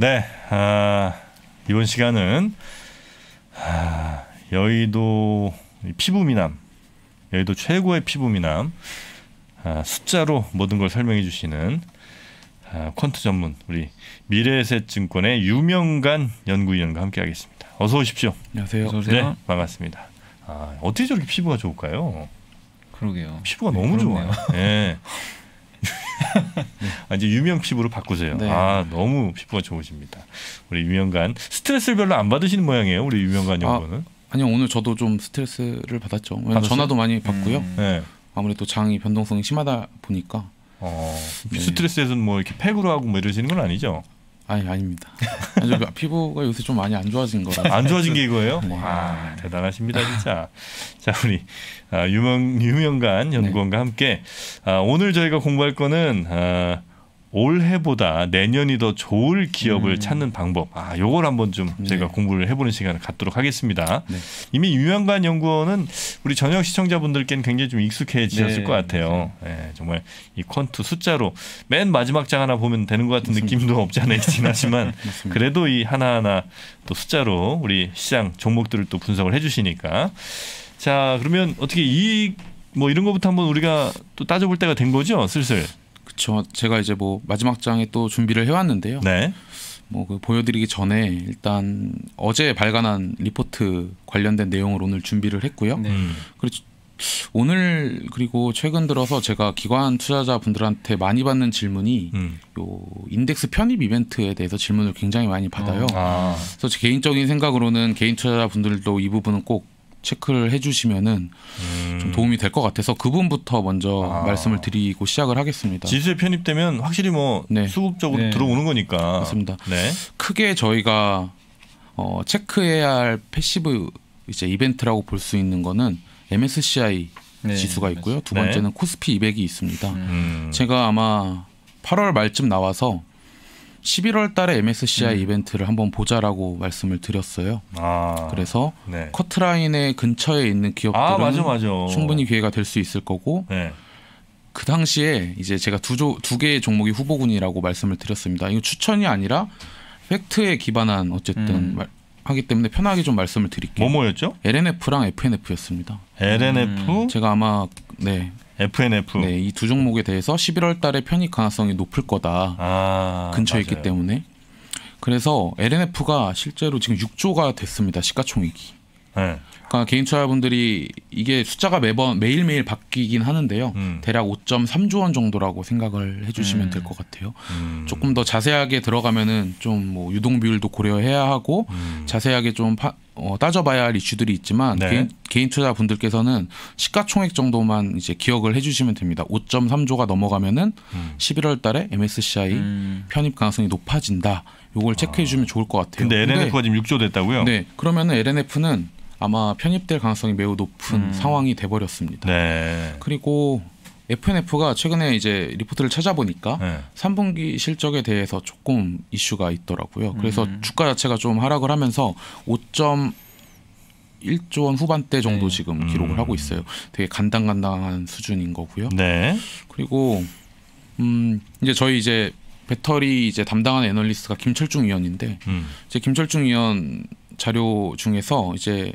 네, 아, 이번 시간은 아, 여의도 피부 미남, 여의도 최고의 피부 미남 아, 숫자로 모든 걸 설명해 주시는 아, 퀀트 전문 우리 미래에셋증권의 유명간 연구위원과 함께하겠습니다. 어서 오십시오. 안녕하세요. 어서 오세요. 네, 반갑습니다. 아, 어떻게 저렇게 피부가 좋을까요? 그러게요. 피부가 네, 너무 그렇네요. 좋아요. 예. 아, 이제 유명 피부로 바꾸세요. 네. 아 너무 피부가 좋으십니다. 우리 유명간 스트레스를 별로 안 받으시는 모양이에요. 우리 유명간 연구는. 아, 니요 오늘 저도 좀 스트레스를 받았죠. 전화도 많이 받고요. 음. 네. 아무래도 장이 변동성이 심하다 보니까. 어, 네. 스트레스에서는 뭐 이렇게 팩으로 하고 뭐 이러시는 건 아니죠? 아니 아닙니다. 아니, 피부가 요새 좀 많이 안 좋아진 거라. 안 좋아진 게 이거예요? 네. 와 대단하십니다 진짜. 자 우리 아, 유명 유명간 연구원과 함께 아, 오늘 저희가 공부할 거는. 아, 올해보다 내년이 더 좋을 기업을 음. 찾는 방법. 아, 요걸 한번 좀제가 네. 공부를 해보는 시간을 갖도록 하겠습니다. 네. 이미 유명관 연구원은 우리 전역 시청자분들께는 굉장히 좀 익숙해지셨을 네. 것 같아요. 네. 정말 이 퀀트 숫자로 맨 마지막 장 하나 보면 되는 것 같은 맞습니다. 느낌도 없지 않아 있긴 하지만 그래도 이 하나하나 또 숫자로 우리 시장 종목들을 또 분석을 해주시니까 자 그러면 어떻게 이 뭐 이런 것부터 한번 우리가 또 따져볼 때가 된 거죠, 슬슬. 그렇죠. 제가 이제 뭐 마지막 장에 또 준비를 해왔는데요. 네. 뭐그 보여드리기 전에 일단 어제 발간한 리포트 관련된 내용을 오늘 준비를 했고요. 네. 음. 그리고 오늘 그리고 최근 들어서 제가 기관 투자자 분들한테 많이 받는 질문이 음. 요 인덱스 편입 이벤트에 대해서 질문을 굉장히 많이 받아요. 어. 아. 그래서 개인적인 생각으로는 개인 투자자 분들도 이 부분은 꼭 체크를 해주시면은 음. 좀 도움이 될 것 같아서 그분부터 먼저 아. 말씀을 드리고 시작을 하겠습니다. 지수에 편입되면 확실히 뭐 네. 수급적으로 네. 들어오는 거니까 맞습니다. 네. 크게 저희가 어, 체크해야 할 패시브 이제 이벤트라고 볼 수 있는 거는 MSCI 네, 지수가 있고요. 두 네. 번째는 코스피 200이 있습니다. 음. 제가 아마 8월 말쯤 나와서 11월 달에 MSCI 음. 이벤트를 한번 보자라고 말씀을 드렸어요. 아, 그래서 네. 커트라인의 근처에 있는 기업들은 아, 맞아, 맞아. 충분히 기회가 될 수 있을 거고 네. 그 당시에 이제 제가 두, 조, 두 개의 종목이 후보군이라고 말씀을 드렸습니다. 이거 추천이 아니라 팩트에 기반한 어쨌든 음. 말, 하기 때문에 편하게 좀 말씀을 드릴게요. 뭐뭐였죠? LNF랑 FNF였습니다. LNF? 음. 제가 아마 네 FNF. 네, 이 두 종목에 대해서 11월 달에 편입 가능성이 높을 거다. 아, 근처에 맞아요. 있기 때문에. 그래서 LNF가 실제로 지금 6조가 됐습니다. 시가총액이. 네. 그러니까 개인투자분들이 자 이게 숫자가 매번 매일매일 바뀌긴 하는데요. 음. 대략 5.3조 원 정도라고 생각을 해주시면 음. 될것 같아요. 음. 조금 더 자세하게 들어가면은 좀 뭐 유동 비율도 고려해야 하고 음. 자세하게 좀 파, 어, 따져봐야 할 이슈들이 있지만 네. 개인, 개인 투자분들께서는 자 시가총액 정도만 이제 기억을 해주시면 됩니다. 5.3조가 넘어가면은 11월달에 음. MSCI 음. 편입 가능성이 높아진다. 요걸 아. 체크해 주면 좋을 것 같아요. 근데 LNF가 근데, 지금 6조 됐다고요? 네. 그러면은 LNF는 아마 편입될 가능성이 매우 높은 음. 상황이 돼버렸습니다. 네. 그리고 FNF가 최근에 이제 리포트를 찾아보니까 네. 3분기 실적에 대해서 조금 이슈가 있더라고요. 그래서 음. 주가 자체가 좀 하락을 하면서 5.1조 원 후반대 정도 네. 지금 음. 기록을 음. 하고 있어요. 되게 간당간당한 수준인 거고요. 네. 그리고 음 이제 저희 이제 배터리 이제 담당하는 애널리스트가 김철중 위원인데 음. 이제 김철중 위원 자료 중에서 이제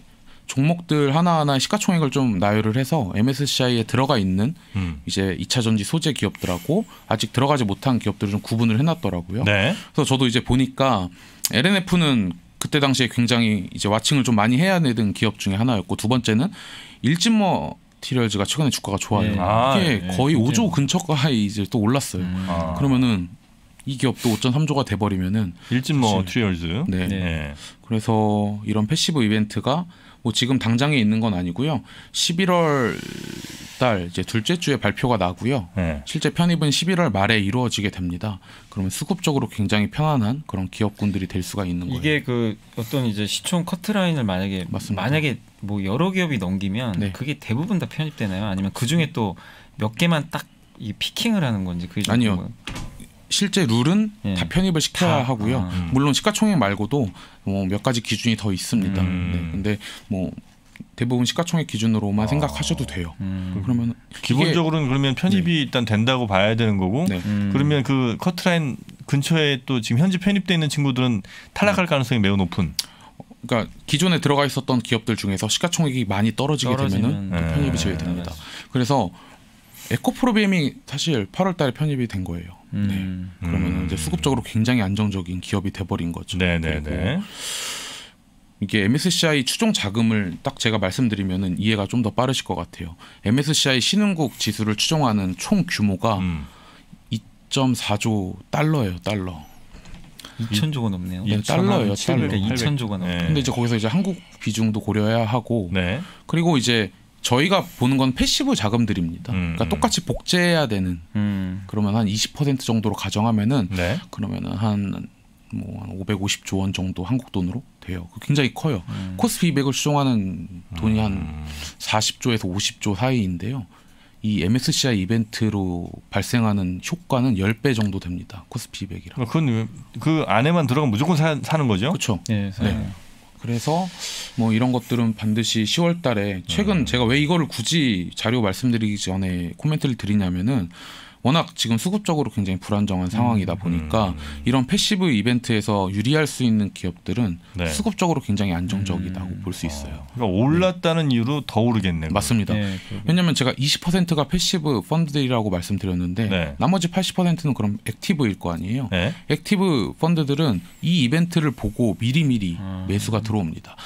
종목들 하나하나 시가총액을 좀 나열을 해서 MSCI에 들어가 있는 음. 이제 이차 전지 소재 기업들하고 아직 들어가지 못한 기업들을 좀 구분을 해놨더라고요. 네. 그래서 저도 이제 보니까 LNF는 그때 당시에 굉장히 이제 와칭을 좀 많이 해야 되는 기업 중에 하나였고 두 번째는 일진머 티리얼즈가 최근에 주가가 좋아요. 네. 아, 예, 예. 이게 네. 거의 5조 근처가에 이제 또 올랐어요. 음. 아. 그러면은 이 기업도 5.3조가 돼버리면은 일진머 티리얼즈 네. 네. 그래서 이런 패시브 이벤트가 뭐 지금 당장에 있는 건 아니고요. 11월 달 이제 둘째 주에 발표가 나고요. 네. 실제 편입은 11월 말에 이루어지게 됩니다. 그러면 수급적으로 굉장히 편안한 그런 기업군들이 될 수가 있는 거예요. 이게 그 어떤 이제 시총 커트라인을 만약에 맞습니다. 만약에 뭐 여러 기업이 넘기면 네. 그게 대부분 다 편입되나요? 아니면 그 중에 또 몇 개만 딱 이 피킹을 하는 건지 그게 아니요. 실제 룰은 예. 다 편입을 시켜야 다. 하고요. 아, 음. 물론 시가총액 말고도 뭐 몇 가지 기준이 더 있습니다. 음. 네. 근데 뭐 대부분 시가총액 기준으로만 아. 생각하셔도 돼요. 음. 그러면 기본적으로는 그러면 편입이 네. 일단 된다고 봐야 되는 거고 네. 음. 그러면 그 커트라인 근처에 또 지금 현재 편입돼 있는 친구들은 탈락할 음. 가능성이 매우 높은. 그러니까 기존에 들어가 있었던 기업들 중에서 시가총액이 많이 떨어지게 되면은 네. 편입이 제외됩니다. 네. 그래서 에코프로비엠이 사실 8월달에 편입이 된 거예요. 네. 네. 음. 그러면 이제 수급적으로 굉장히 안정적인 기업이 돼버린 거죠. 네네네. 네, 이게 MSCI 추종 자금을 딱 제가 말씀드리면 이해가 좀 더 빠르실 것 같아요. MSCI 신흥국 지수를 추종하는 총 규모가 음. 2.4조 달러예요, 달러. 2천조가 예, 그러니까 그러니까 넘네요. 네, 달러예요, 달러. 2천조가 넘네 근데 이제 거기서 이제 한국 비중도 고려해야 하고, 네. 그리고 이제 저희가 보는 건 패시브 자금들입니다. 음, 그러니까 음. 똑같이 복제해야 되는. 음. 그러면 한 20% 정도로 가정하면은 네. 그러면은 한 뭐 한 550조 원 정도 한국 돈으로 돼요. 굉장히 커요. 음. 코스피 200을 수정하는 돈이 한 40조에서 음. 50조 사이인데요. 이 MSCI 이벤트로 발생하는 효과는 10배 정도 됩니다. 코스피 200이랑. 그건 그 안에만 들어가면 무조건 사, 는 거죠? 그렇죠. 네, 네. 그래서 뭐 이런 것들은 반드시 10월 달에 최근 음. 제가 왜 이거를 굳이 자료 말씀드리기 전에 코멘트를 드리냐면은 워낙 지금 수급적으로 굉장히 불안정한 상황이다 음, 보니까 음, 음. 이런 패시브 이벤트에서 유리할 수 있는 기업들은 네. 수급적으로 굉장히 안정적이다고 음. 볼수 있어요. 아, 그러니까 올랐다는 네. 이유로 더 오르겠네요. 맞습니다. 네, 왜냐하면 제가 20%가 패시브 펀드들이라고 말씀드렸는데 네. 나머지 80%는 그럼 액티브일 거 아니에요. 네. 액티브 펀드들은 이 이벤트를 보고 미리미리 음. 매수가 들어옵니다.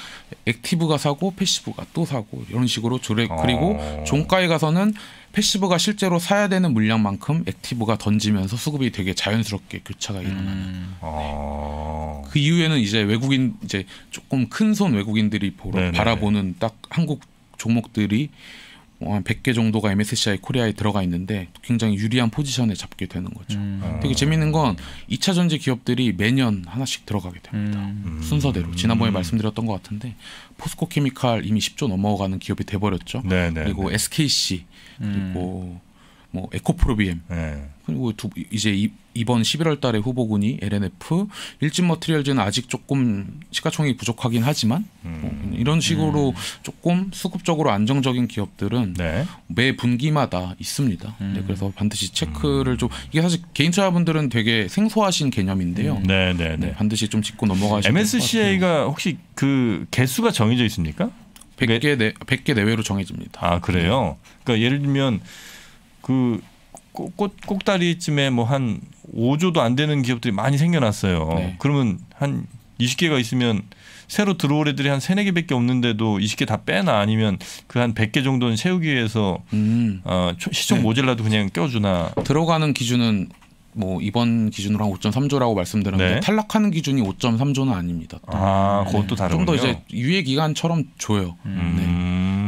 액티브가 사고 패시브가 또 사고 이런 식으로 조례 어. 그리고 어. 종가에 가서는 패시브가 실제로 사야 되는 물량만큼 액티브가 던지면서 수급이 되게 자연스럽게 교차가 일어나는. 음. 아... 그 이후에는 이제 외국인 이제 조금 큰 손 외국인들이 보러, 네네. 바라보는 딱 한국 종목들이 뭐한 100개 정도가 MSCI 코리아에 들어가 있는데 굉장히 유리한 포지션에 잡게 되는 거죠. 음. 아. 되게 재밌는 건 2차 전지 기업들이 매년 하나씩 들어가게 됩니다. 음. 음. 순서대로. 지난번에 음. 말씀드렸던 것 같은데 포스코 케미칼 이미 10조 넘어가는 기업이 돼버렸죠. 네네. 그리고 SKC 그리고 음. 뭐 에코프로비엠 네. 그리고 두, 이제 이, 이번 11월 달에 후보군이 LNF 일진 머트리얼즈는 아직 조금 시가총액이 부족하긴 하지만 뭐 음. 뭐 이런 식으로 음. 조금 수급적으로 안정적인 기업들은 네. 매 분기마다 있습니다. 네, 음. 네, 그래서 반드시 체크를 좀 이게 사실 개인투자분들은 되게 생소하신 개념인데요. 음. 네, 네, 네, 네. 반드시 좀 짚고 넘어가시면 MSCI가 혹시 그 개수가 정해져 있습니까? 100개 내 100개 내외로 정해집니다. 아, 그래요. 네. 그러니까 예를 들면 그 꼭, 꼭다리쯤에 꼭뭐한 5조도 안 되는 기업들이 많이 생겨났어요. 네. 그러면 한 20개가 있으면 새로 들어올 애들이 한 3, 4개밖에 없는데도 20개 다 빼나 아니면 그 한 100개 정도는 채우기 위해서 음. 어, 시청 네. 모질라도 그냥 껴주나. 들어가는 기준은 뭐 이번 기준으로 한 5.3조라고 말씀드렸는데 네. 탈락하는 기준이 5.3조는 아닙니다. 또. 아, 그것도 네. 다르군요. 좀더 이제 유예 기간처럼 줘요. 음.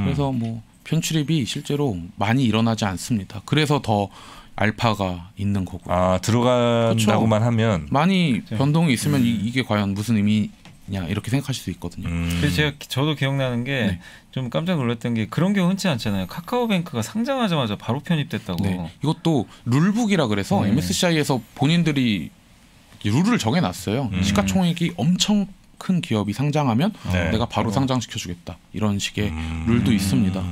네. 그래서 뭐 편출입이 실제로 많이 일어나지 않습니다. 그래서 더 알파가 있는 거고. 아 들어간다고만 그렇죠. 하면 많이 네. 변동이 있으면 음. 이, 게 과연 무슨 의미 그냥 이렇게 생각하실 수 있거든요. 음. 그래서 제가 저도 기억나는 게좀 네. 깜짝 놀랐던 게 그런 경우 흔치 않잖아요. 카카오뱅크가 상장하자마자 바로 편입됐다고. 네. 이것도 룰북이라 그래서 네. MSCI에서 본인들이 룰을 정해놨어요. 음. 시가총액이 엄청 큰 기업이 상장하면 네. 내가 바로 상장시켜주겠다 이런 식의 음. 룰도 있습니다.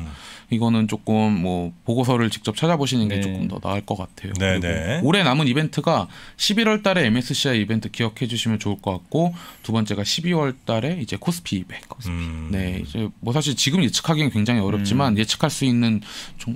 이거는 조금 뭐 보고서를 직접 찾아보시는 게 네. 조금 더 나을 것 같아요. 네, 그 올해 남은 이벤트가 11월 달에 MSCI 이벤트 기억해 주시면 좋을 것 같고 두 번째가 12월 달에 이제 코스피 200. 코스피. 음. 네, 이제 뭐 사실 지금 예측하기는 굉장히 어렵지만 음. 예측할 수 있는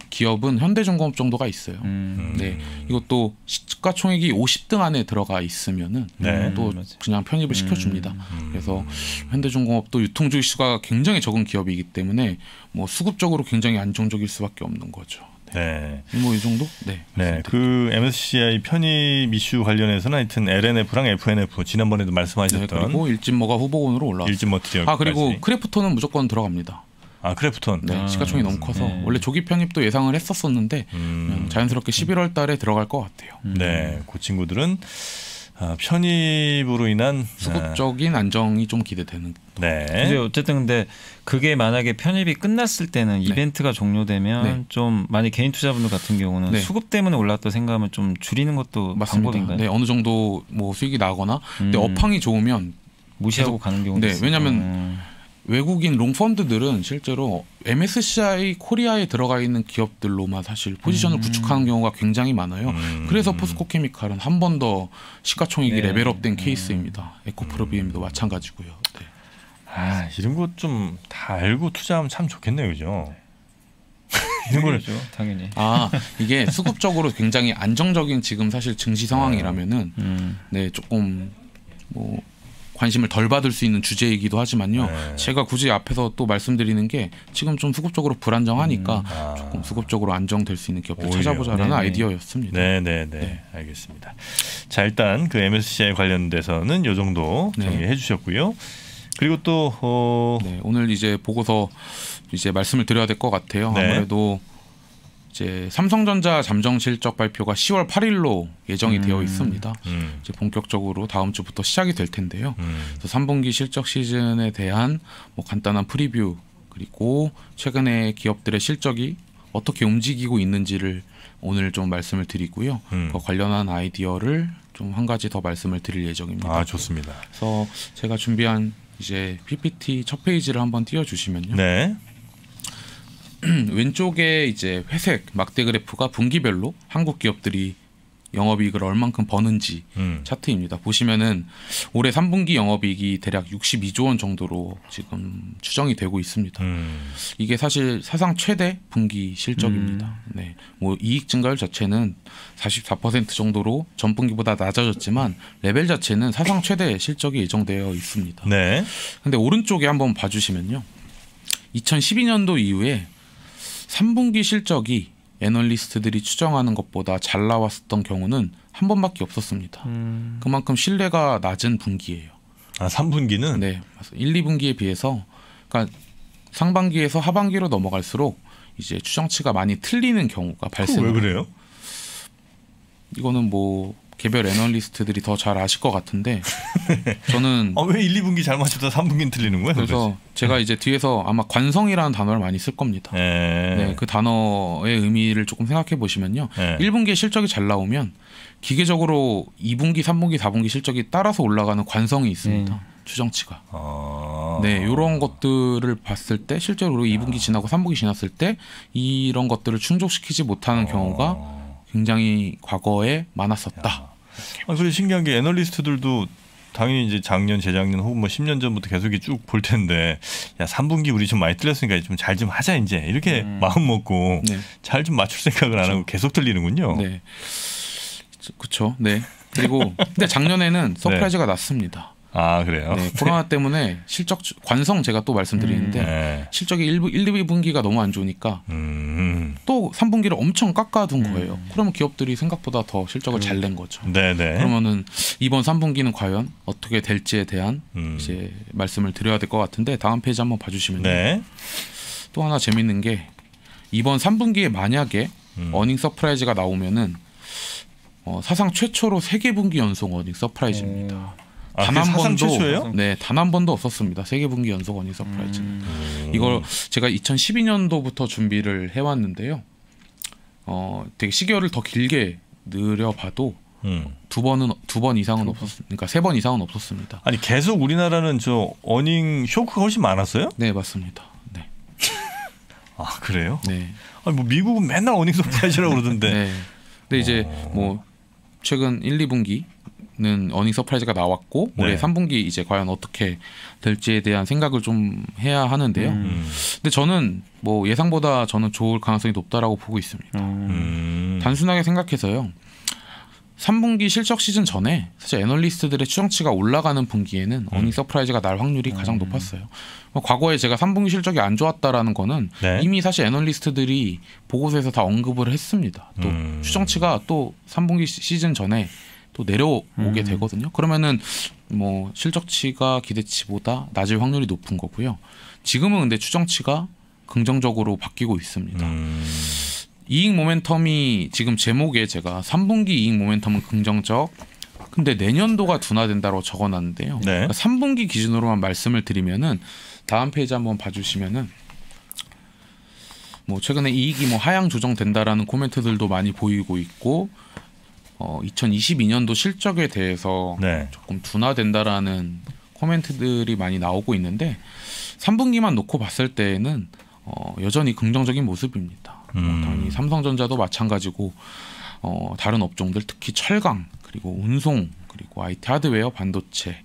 기업은 현대중공업 정도가 있어요. 음. 음. 네, 이것도 시가총액이 50등 안에 들어가 있으면은 네. 또 음, 그냥 편입을 시켜줍니다. 음. 그래서 현대중공업도 유통주의 수가 굉장히 적은 기업이기 때문에 뭐 수급적으로 굉장히 안정적일 수밖에 없는 거죠. 네. 네. 뭐이 정도? 네. 네. 그 MSCI 편입 이슈 관련해서는 하여튼 LNF랑 FNF 지난번에도 말씀하셨던 네, 그리고 일진머가 후보군으로 올라왔어요. 일아 그리고 크래프톤은 무조건 들어갑니다. 아 크래프톤. 네. 아, 시가총이 너무 네. 커서 네. 원래 조기 편입도 예상을 했었었는데 음. 음 자연스럽게 11월 달에 들어갈 것 같아요. 음. 네. 그 친구들은 아, 편입으로 인한 수급적인 네. 안정이 좀 기대되는. 네. 근데 어쨌든 근데 그게 만약에 편입이 끝났을 때는 네. 이벤트가 종료되면 네. 좀 많이 개인 투자분들 같은 경우는 네. 수급 때문에 올랐던 생각하면 좀 줄이는 것도 맞습니다. 방법인가요? 네, 어느 정도 뭐 수익이 나거나 음. 근데 업황이 좋으면 무시하고 가는 경우도 네, 있어요. 왜냐하면 음. 외국인 롱펀드들은 실제로 MSCI 코리아에 들어가 있는 기업들로만 사실 포지션을 음. 구축하는 경우가 굉장히 많아요. 음. 그래서 포스코케미칼은 한 번 더 시가총액이 네. 레벨업된 음. 케이스입니다. 에코프로비엠도 음. 마찬가지고요. 네. 아 이런 것좀다 알고 투자하면 참 좋겠네요, 그죠? 네. 이런 걸 당연히. 아 이게 수급적으로 굉장히 안정적인 지금 사실 증시 상황이라면은 음. 네 조금 뭐 관심을 덜 받을 수 있는 주제이기도 하지만요. 네. 제가 굳이 앞에서 또 말씀드리는 게 지금 좀 수급적으로 불안정하니까 음, 아. 조금 수급적으로 안정될 수 있는 기업들 찾아보자라는 네네. 아이디어였습니다. 네네네. 네. 알겠습니다. 자 일단 그 MSCI 관련돼서는 요 정도 네. 정리해 네. 주셨고요. 그리고 또 어... 네, 오늘 이제 보고서 이제 말씀을 드려야 될 것 같아요. 네. 아무래도 이제 삼성전자 잠정 실적 발표가 10월 8일로 예정이 음. 되어 있습니다. 음. 이제 본격적으로 다음 주부터 시작이 될 텐데요. 음. 그래서 3분기 실적 시즌에 대한 뭐 간단한 프리뷰 그리고 최근에 기업들의 실적이 어떻게 움직이고 있는지를 오늘 좀 말씀을 드리고요. 그 관련한 아이디어를 좀 한 가지 더 말씀을 드릴 예정입니다. 아 좋습니다. 그래서 제가 준비한 이제 PPT 첫 페이지를 한번 띄워주시면요. 네. 왼쪽에 이제 회색 막대 그래프가 분기별로 한국 기업들이 영업이익을 얼만큼 버는지 음. 차트입니다. 보시면은 올해 3분기 영업이익이 대략 62조 원 정도로 지금 추정이 되고 있습니다. 음. 이게 사실 사상 최대 분기 실적입니다. 음. 네, 뭐 이익 증가율 자체는 44% 정도로 전 분기보다 낮아졌지만 레벨 자체는 사상 최대 실적이 예정되어 있습니다. 네. 근데 오른쪽에 한번 봐주시면요. 2012년도 이후에 3분기 실적이 애널리스트들이 추정하는 것보다 잘 나왔었던 경우는 한 번밖에 없었습니다. 음. 그만큼 신뢰가 낮은 분기예요. 아, 3분기는? 네. 1, 2분기에 비해서 그러니까 상반기에서 하반기로 넘어갈수록 이제 추정치가 많이 틀리는 경우가 발생해요. 왜 그래요? 이거는 뭐 개별 애널리스트들이 더 잘 아실 것 같은데 저는 아, 왜 1, 2분기 잘 맞추다 3분기는 틀리는 거예 그래서 도대체? 제가 이제 뒤에서 아마 관성이라는 단어를 많이 쓸 겁니다. 예. 네, 그 단어의 의미를 조금 생각해 보시면요. 에... 예. 1분기에 실적이 잘 나오면 기계적으로 2분기, 3분기, 4분기 실적이 따라서 올라가는 관성이 있습니다. 음. 추정치가. 아... 네, 이런 것들을 봤을 때 실제로 2분기 지나고 3분기 지났을 때 이런 것들을 충족시키지 못하는 어. 경우가 굉장히 과거에 많았었다. 아, 그래 신기한 게 애널리스트들도 당연히 이제 작년, 재작년 혹은 뭐 10년 전부터 계속 쭉볼 텐데 야 3분기 우리 좀 많이 틀렸으니까 좀 잘 좀 하자 이제 이렇게 음. 마음 먹고 네. 잘좀 맞출 생각을 그쵸. 안 하고 계속 틀리는군요. 네. 그렇죠. 네. 그리고 근데 작년에는 네. 서프라이즈가 네. 났습니다. 아 그래요? 네, 네, 코로나 때문에 실적 관성 제가 또 말씀드리는데 음, 네. 실적이 1, 1, 2분기가 너무 안 좋으니까 음. 또 3분기를 엄청 깎아둔 음. 거예요. 그러면 기업들이 생각보다 더 실적을 잘 낸 거죠. 네네. 네. 그러면은 이번 3분기는 과연 어떻게 될지에 대한 음. 이제 말씀을 드려야 될 것 같은데 다음 페이지 한번 봐주시면 네. 또 하나 재밌는 게 이번 3분기에 만약에 음. 어닝 서프라이즈가 나오면은 어, 사상 최초로 세개 분기 연속 어닝 서프라이즈입니다. 오. 아, 단한 번도 최초예요? 네, 단 한 번도 없었습니다. 세계 분기 연속 원인 서프라이즈는. 음. 음. 이걸 제가 2012년도부터 준비를 해 왔는데요. 어, 되게 시기열더 길게 늘려봐도 음. 두 번은 두 번 이상은 없었 그러니까 세 번 이상은 없었습니다. 아니 계속 우리나라는 저 어닝 쇼크가 훨씬 많았어요? 네 맞습니다. 네. 아 그래요? 네. 아니 뭐 미국은 맨날 어닝 서프라이즈라고 그러던데. 네. 근데 이제 어... 뭐 최근 1, 2분기 는 어닝 서프라이즈가 나왔고 올해 3분기 이제 과연 어떻게 될지에 대한 생각을 좀 해야 하는데요. 음. 근데 저는 뭐 예상보다 저는 좋을 가능성이 높다라고 보고 있습니다. 음. 단순하게 생각해서요. 3분기 실적 시즌 전에 사실 애널리스트들의 추정치가 올라가는 분기에는 음. 어닝 서프라이즈가 날 확률이 음. 가장 높았어요. 뭐 과거에 제가 3분기 실적이 안 좋았다라는 거는 네. 이미 사실 애널리스트들이 보고서에서 다 언급을 했습니다. 또 음. 추정치가 또 3분기 시즌 전에 또 내려오게 음. 되거든요. 그러면은 뭐 실적치가 기대치보다 낮을 확률이 높은 거고요. 지금은 근데 추정치가 긍정적으로 바뀌고 있습니다. 음. 이익 모멘텀이 지금 제목에 제가 3분기 이익 모멘텀은 긍정적. 근데 내년도가 둔화된다고 적어놨는데요. 네. 그러니까 3분기 기준으로만 말씀을 드리면은 다음 페이지 한번 봐주시면은 뭐 최근에 이익이 뭐 하향 조정된다라는 코멘트들도 많이 보이고 있고 어, 2022년도 실적에 대해서 네. 조금 둔화된다라는 코멘트들이 많이 나오고 있는데 3분기만 놓고 봤을 때에는 어, 여전히 긍정적인 모습입니다. 어, 음. 당연히 삼성전자도 마찬가지고 어, 다른 업종들 특히 철강 그리고 운송 그리고 IT 하드웨어 반도체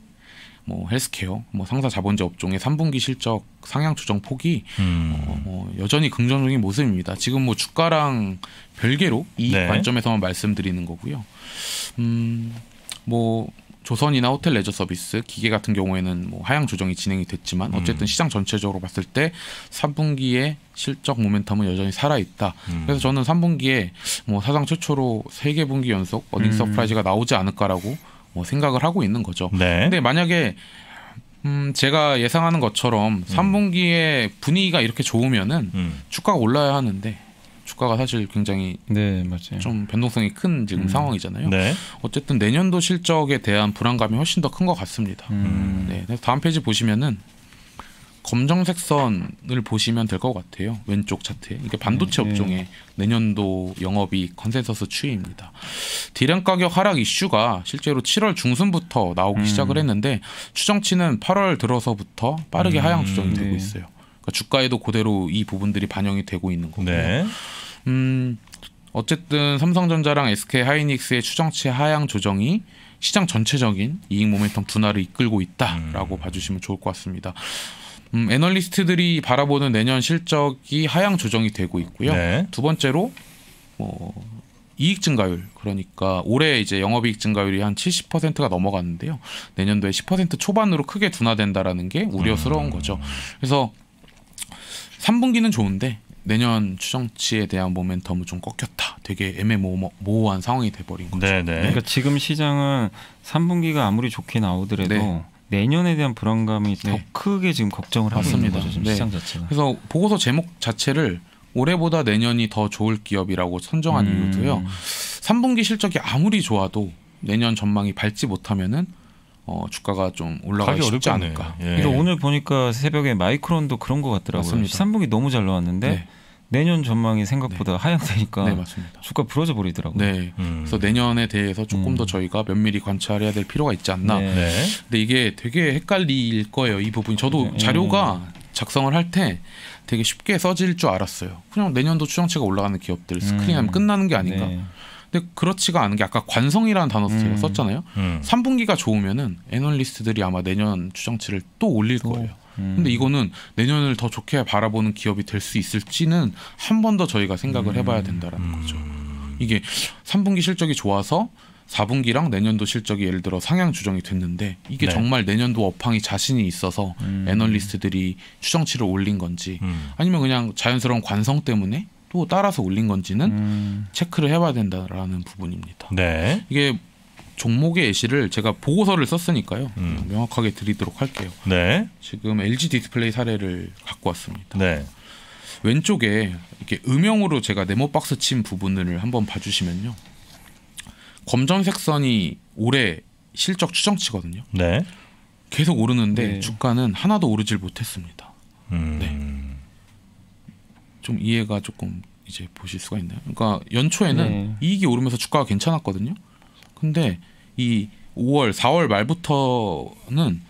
뭐 헬스케어, 뭐 상사 자본재 업종의 3분기 실적 상향 조정 폭이 음. 어, 뭐 여전히 긍정적인 모습입니다. 지금 뭐 주가랑 별개로 이 네. 관점에서만 말씀드리는 거고요. 음, 뭐 조선이나 호텔 레저 서비스, 기계 같은 경우에는 뭐 하향 조정이 진행이 됐지만 음. 어쨌든 음. 시장 전체적으로 봤을 때 3분기에 실적 모멘텀은 여전히 살아 있다. 음. 그래서 저는 3분기에 뭐 사상 최초로 세개 분기 연속 어닝 음. 서프라이즈가 나오지 않을까라고 뭐 생각을 하고 있는 거죠. 네. 근데 만약에 음, 제가 예상하는 것처럼 3분기에 음. 분위기가 이렇게 좋으면은 음. 주가가 올라야 하는데 주가가 사실 굉장히 네, 좀 변동성이 큰 지금 음. 상황이잖아요. 네. 어쨌든 내년도 실적에 대한 불안감이 훨씬 더 큰 것 같습니다. 음. 네, 그래서 다음 페이지 보시면은 검정색 선을 보시면 될 것 같아요. 왼쪽 차트에. 이게 반도체 네, 네. 업종의 네. 내년도 영업이 컨센서스 추이입니다. 디램 가격 하락 이슈가 실제로 7월 중순부터 나오기 음. 시작을 했는데 추정치는 8월 들어서부터 빠르게 음. 하향 조정이 되고 네. 있어요. 그러니까 주가에도 그대로 이 부분들이 반영이 되고 있는 거고요. 네. 음, 어쨌든 삼성전자랑 SK 하이닉스의 추정치 하향 조정이 시장 전체적인 이익 모멘텀 분할을 이끌고 있다라고 음. 봐주시면 좋을 것 같습니다. 음, 애널리스트들이 바라보는 내년 실적이 하향 조정이 되고 있고요. 네. 두 번째로 뭐 이익 증가율 그러니까 올해 이제 영업이익 증가율이 한 70%가 넘어갔는데요. 내년도에 10% 초반으로 크게 둔화된다라는 게 우려스러운 음. 거죠. 그래서 3분기는 좋은데 내년 추정치에 대한 모멘텀은 좀 꺾였다. 되게 애매모호한 상황이 돼버린 거죠. 네, 네. 그러니까 지금 시장은 3분기가 아무리 좋게 나오더라도 네. 내년에 대한 불안감이 네. 더 크게 지금 걱정을 하고 맞습니다. 있는 거죠 지금 네. 시장 자체가. 그래서 보고서 제목 자체를 올해보다 내년이 더 좋을 기업이라고 선정한 음. 이유도요. 3분기 실적이 아무리 좋아도 내년 전망이 밝지 못하면은 어, 주가가 좀 올라가기 쉽지 않을까. 예. 오늘 보니까 새벽에 마이크론도 그런 것 같더라고요. 맞습니다. 3분기 너무 잘 나왔는데 네. 내년 전망이 생각보다 네. 하향되니까 네, 맞습니다. 주가 부러져 버리더라고요. 네. 음. 그래서 내년에 대해서 조금 음. 더 저희가 면밀히 관찰해야 될 필요가 있지 않나. 네. 네. 근데 이게 되게 헷갈릴 거예요. 이 부분이 저도 네. 자료가 작성을 할 때 되게 쉽게 써질 줄 알았어요. 그냥 내년도 추정치가 올라가는 기업들 스크린하면 음. 끝나는 게 아닌가. 네. 근데 그렇지가 않은 게 아까 관성이라는 단어 제가 음. 썼잖아요. 음. 3분기가 좋으면은 애널리스트들이 아마 내년 추정치를 또 올릴 거예요. 음. 근데 이거는 내년을 더 좋게 바라보는 기업이 될 수 있을지는 한 번 더 저희가 생각을 음. 해봐야 된다라는 거죠. 음. 이게 3분기 실적이 좋아서 4분기랑 내년도 실적이 예를 들어 상향 조정이 됐는데 이게 네. 정말 내년도 업황이 자신이 있어서 음. 애널리스트들이 추정치를 올린 건지 음. 아니면 그냥 자연스러운 관성 때문에 또 따라서 올린 건지는 음. 체크를 해봐야 된다라는 부분입니다. 네. 이게 종목의 예시를 제가 보고서를 썼으니까요. 음. 명확하게 드리도록 할게요. 네. 지금 LG 디스플레이 사례를 갖고 왔습니다. 네. 왼쪽에 이렇게 음영으로 제가 네모 박스 친 부분을 한번 봐주시면요. 검정색 선이 올해 실적 추정치거든요. 네. 계속 오르는데 네. 주가는 하나도 오르질 못했습니다. 음. 네. 좀 이해가 조금 이제 보실 수가 있나요? 그러니까 연초에는 네. 이익이 오르면서 주가가 괜찮았거든요. 근데 이 5월, 4월 말부터는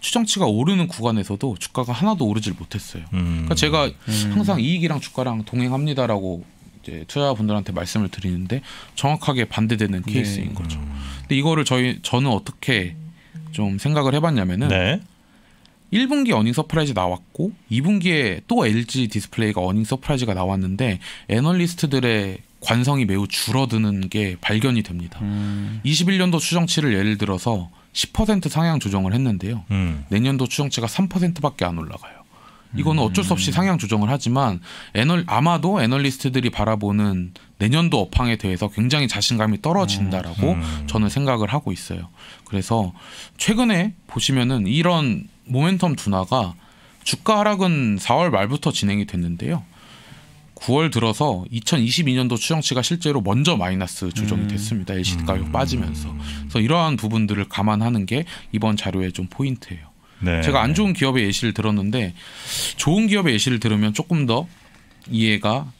추정치가 오르는 구간에서도 주가가 하나도 오르질 못했어요. 음. 그러니까 제가 음. 항상 이익이랑 주가랑 동행합니다라고 이제 투자자분들한테 말씀을 드리는데 정확하게 반대되는 네. 케이스인 거죠. 음. 근데 이거를 저희 저는 어떻게 좀 생각을 해봤냐면은 네. 1분기 어닝 서프라이즈 나왔고 2분기에 또 LG 디스플레이가 어닝 서프라이즈가 나왔는데 애널리스트들의 관성이 매우 줄어드는 게 발견이 됩니다. 음. 21년도 추정치를 예를 들어서 10% 상향 조정을 했는데요. 음. 내년도 추정치가 3%밖에 안 올라가요. 이거는 어쩔 수 없이 음. 상향 조정을 하지만 애널, 아마도 애널리스트들이 바라보는 내년도 업황에 대해서 굉장히 자신감이 떨어진다라고 음. 음. 저는 생각을 하고 있어요. 그래서 최근에 보시면은 이런 모멘텀 둔화가 주가 하락은 4월 말부터 진행이 됐는데요. 9월 들어서 2022년도 추정치가 실제로 먼저 마이너스 조정이 음. 됐습니다. LCD 가격 음. 빠지면서. 그래서 이러한 부분들을 감안하는 게 이번 자료의 좀 포인트예요. 네. 제가 안 좋은 기업의 예시를 들었는데 좋은 기업의 예시를 들으면 조금 더 이해가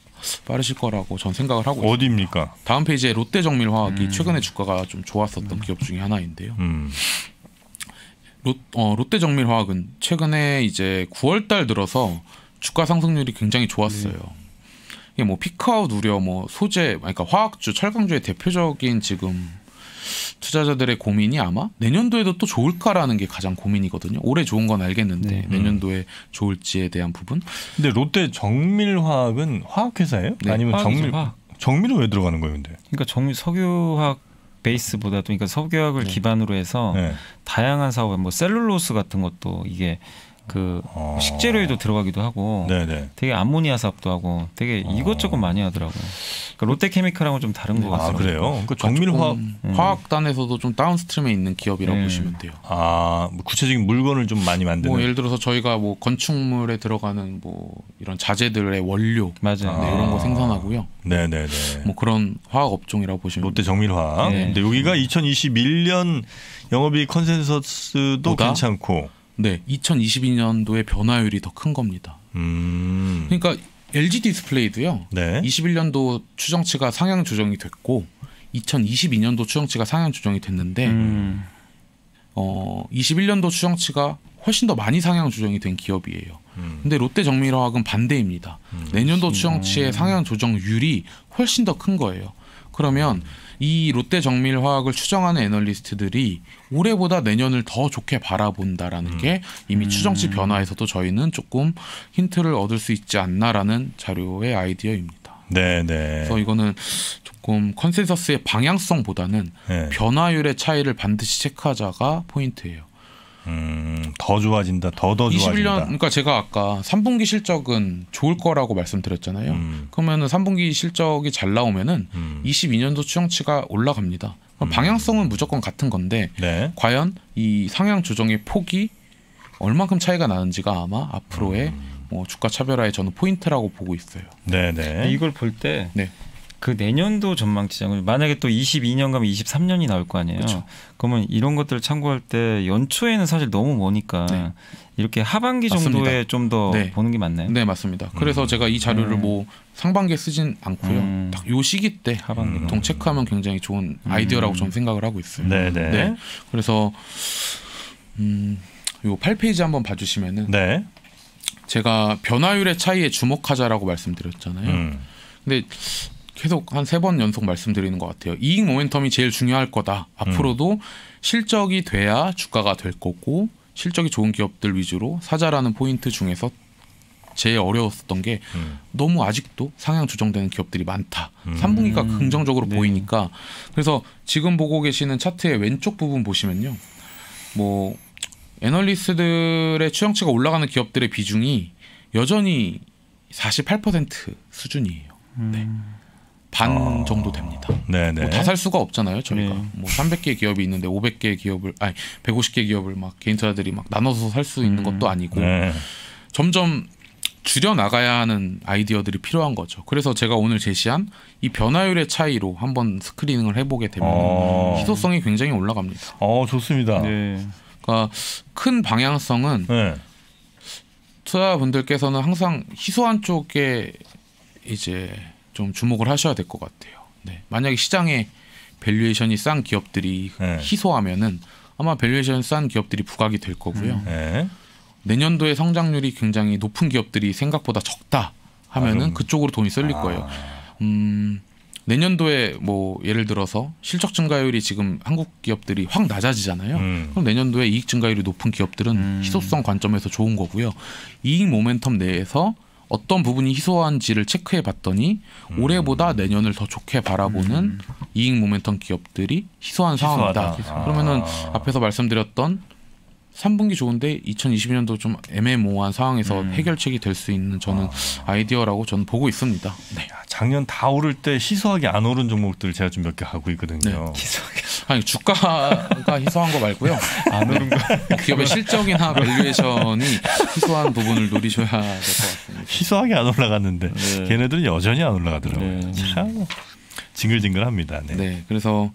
빠르실 거라고 전 생각을 하고 있습니다. 어디입니까? 다음 페이지에 롯데정밀화학이 음. 최근에 주가가 좀 좋았었던 음. 기업 중에 하나인데요. 음. 롯, 어, 롯데정밀화학은 최근에 이제 9월달 들어서 주가 상승률이 굉장히 좋았어요. 네. 이게 뭐 피크아웃 우려, 뭐 소재, 그러니까 화학주, 철강주의 대표적인 지금 투자자들의 고민이 아마 내년도에도 또 좋을까라는 게 가장 고민이거든요. 올해 좋은 건 알겠는데 네. 내년도에 좋을지에 대한 부분. 근데 롯데 정밀화학은 화학회사예요? 네. 아니면 정밀 화학. 정밀은 왜 들어가는 거예요, 근데? 그러니까 정밀 석유화학 베이스보다도 그러니까 석유학을 화 네. 기반으로 해서 네. 다양한 사업, 뭐 셀룰로스 같은 것도 이게 그 어. 식재료에도 들어가기도 하고 네네. 되게 암모니아 사업도 하고 되게 어. 이것저것 많이 하더라고요. 그러니까 롯데케미칼하고 좀 다른 네. 것 아, 같아요. 아 그래요? 네. 그러니까, 그러니까 정밀화학 음. 화학단에서도 좀 다운스트림에 있는 기업이라고 네. 보시면 돼요. 아 뭐 구체적인 물건을 좀 많이 만드는. 뭐 예를 들어서 저희가 뭐 건축물에 들어가는 뭐 이런 자재들의 원료 맞아요. 아. 네, 이런 거 아. 생산하고요. 네네네. 뭐 그런 화학 업종이라고 보시면. 롯데 정밀화학. 네. 근데 여기가 2021년 음. 영업이익 컨센서스도 보다? 괜찮고. 네, 2022년도의 변화율이 더 큰 겁니다. 음. 그러니까 LG 디스플레이도요. 네. 21년도 추정치가 상향 조정이 됐고 2022년도 추정치가 상향 조정이 됐는데 음. 어 21년도 추정치가 훨씬 더 많이 상향 조정이 된 기업이에요. 음. 근데 롯데 정밀화학은 반대입니다. 음, 내년도 추정치의 음. 상향 조정률이 훨씬 더 큰 거예요. 그러면 음. 이 롯데 정밀화학을 추정하는 애널리스트들이 올해보다 내년을 더 좋게 바라본다라는 음. 게 이미 음. 추정치 변화에서도 저희는 조금 힌트를 얻을 수 있지 않나라는 자료의 아이디어입니다. 네, 네. 그래서 이거는 조금 컨센서스의 방향성보다는 네. 변화율의 차이를 반드시 체크하자가 포인트예요. 음, 더 좋아진다. 더 더 좋아진다. 21년 그러니까 제가 아까 3분기 실적은 좋을 거라고 말씀드렸잖아요. 음. 그러면은 3분기 실적이 잘 나오면은 음. 22년도 추정치가 올라갑니다. 음. 방향성은 무조건 같은 건데 네. 과연 이 상향 조정의 폭이 얼만큼 차이가 나는지가 아마 앞으로의 음. 뭐 주가 차별화의 저는 포인트라고 보고 있어요. 네, 네. 이걸 볼때 네. 그 내년도 전망치잖아 만약에 또 22년 가면 23년이 나올 거 아니에요. 그쵸. 그러면 이런 것들을 참고할 때 연초에는 사실 너무 머니까 네. 이렇게 하반기 맞습니다. 정도에 좀더 네. 보는 게 맞나요? 네 맞습니다. 그래서 음. 제가 이 자료를 음. 뭐 상반기에 쓰진 않고요. 음. 딱요 시기 때 하반기 보통 음. 체크하면 굉장히 좋은 음. 아이디어라고 저는 생각을 하고 있어요. 네네. 네. 네. 그래서 음, 요 8페이지 한번 봐주시면은 네. 제가 변화율의 차이에 주목하자라고 말씀드렸잖아요. 음. 근데 계속 한 세 번 연속 말씀드리는 것 같아요. 이익 모멘텀이 제일 중요할 거다. 앞으로도 음. 실적이 돼야 주가가 될 거고 실적이 좋은 기업들 위주로 사자라는 포인트 중에서 제일 어려웠었던 게 음. 너무 아직도 상향 조정되는 기업들이 많다. 음. 3분기가 음. 긍정적으로 네. 보이니까 그래서 지금 보고 계시는 차트의 왼쪽 부분 보시면요. 뭐 애널리스트들의 추정치가 올라가는 기업들의 비중이 여전히 48% 수준이에요. 음. 네. 반 어. 정도 됩니다. 네, 네. 뭐다살 수가 없잖아요, 저희가. 네. 뭐 300개 기업이 있는데 500개 기업을 아니 150개 기업을 막 개인 투자들이 막 나눠서 살 수 있는 음. 것도 아니고 네. 점점 줄여 나가야 하는 아이디어들이 필요한 거죠. 그래서 제가 오늘 제시한 이 변화율의 차이로 한번 스크리닝을 해보게 되면 어. 희소성이 굉장히 올라갑니다. 어 좋습니다. 네. 그러니까 큰 방향성은 네. 투자분들께서는 항상 희소한 쪽에 이제 좀 주목을 하셔야 될 것 같아요. 네. 만약에 시장에 밸류에이션이 싼 기업들이 네. 희소하면은 아마 밸류에이션 싼 기업들이 부각이 될 거고요. 음, 네. 내년도에 성장률이 굉장히 높은 기업들이 생각보다 적다 하면은 아, 그쪽으로 돈이 쏠릴 아... 거예요. 음, 내년도에 뭐 예를 들어서 실적 증가율이 지금 한국 기업들이 확 낮아지잖아요. 음. 그럼 내년도에 이익 증가율이 높은 기업들은 음. 희소성 관점에서 좋은 거고요. 이익 모멘텀 내에서 어떤 부분이 희소한지를 체크해 봤더니 음. 올해보다 내년을 더 좋게 바라보는 음. 이익 모멘텀 기업들이 희소한 희소하다. 상황이다. 그러면은 아. 앞에서 말씀드렸던 3분기 좋은데 2022년도 좀 애매모호한 상황에서 음. 해결책이 될 수 있는 저는 아. 이디어라고 저는 보고 있습니다. 네. 작년 다 오를 때 희소하게 안 오른 종목들 제가 좀 몇 개 하고 있거든요. 네. 희소하게. 아니 주가가 희소한 거 말고요. 안 오른 거. 기업의 실적이나 밸류에이션이 희소한 부분을 노리셔야 될 것 같습니다. 희소하게 안 올라갔는데 네. 걔네들은 여전히 안 올라가더라고요. 네. 참 징글징글합니다. 네. 네. 그래서